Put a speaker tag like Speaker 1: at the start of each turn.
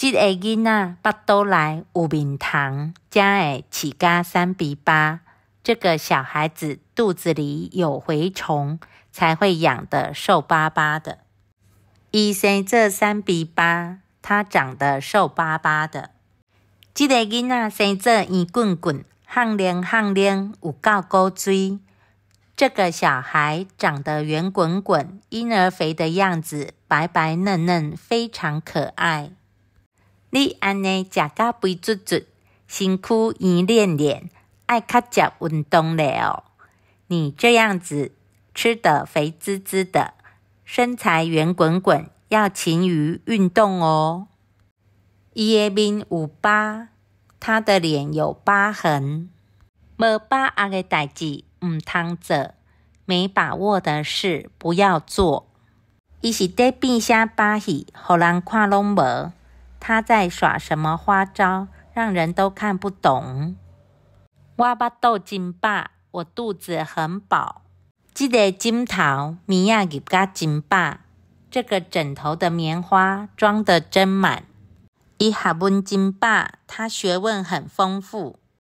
Speaker 1: 这个囡仔把肚来有面糖，加会起个三比八。这个小孩子肚子里有蛔虫，才会养得瘦巴巴的。医生，这三比八，他长得瘦巴巴的。这个囡仔生做圆滚滚，汗量汗量有够高锥。这个小孩长得圆滚滚、婴儿肥的样子，白白嫩嫩，非常可爱。你安内食到肥滋滋，辛苦圆练练，爱卡食运动了哦。你这样子吃的肥滋滋的，身材圆滚滚，要勤于运动哦。伊个面有疤，他的脸有疤痕。无疤个代志毋通做，没把握的事不要做。伊是得变些疤去，互人看拢无。他在耍什么花招，让人都看不懂。哇巴豆金霸，我肚子很饱。这个枕头，米亚吉加金霸，这个枕头的棉花装得真满。伊学问金霸，他学问很丰富。